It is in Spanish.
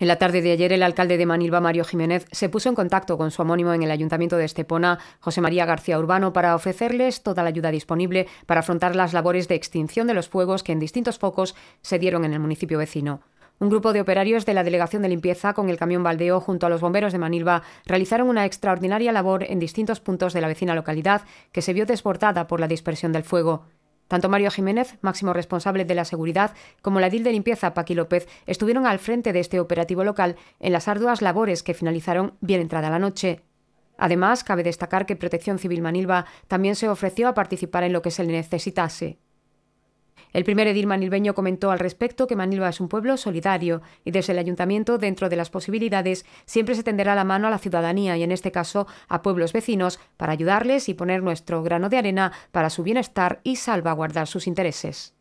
En la tarde de ayer, el alcalde de Manilva, Mario Jiménez, se puso en contacto con su homónimo en el ayuntamiento de Estepona, José María García Urbano, para ofrecerles toda la ayuda disponible para afrontar las labores de extinción de los fuegos que en distintos focos se dieron en el municipio vecino. Un grupo de operarios de la Delegación de Limpieza con el camión baldeo junto a los bomberos de Manilva realizaron una extraordinaria labor en distintos puntos de la vecina localidad que se vio desbordada por la dispersión del fuego. Tanto Mario Jiménez, máximo responsable de la seguridad, como la DIL de limpieza Paqui López estuvieron al frente de este operativo local en las arduas labores que finalizaron bien entrada la noche. Además, cabe destacar que Protección Civil Manilva también se ofreció a participar en lo que se le necesitase. El primer edil manilbeño comentó al respecto que Manilva es un pueblo solidario y desde el ayuntamiento, dentro de las posibilidades, siempre se tenderá la mano a la ciudadanía y en este caso a pueblos vecinos para ayudarles y poner nuestro grano de arena para su bienestar y salvaguardar sus intereses.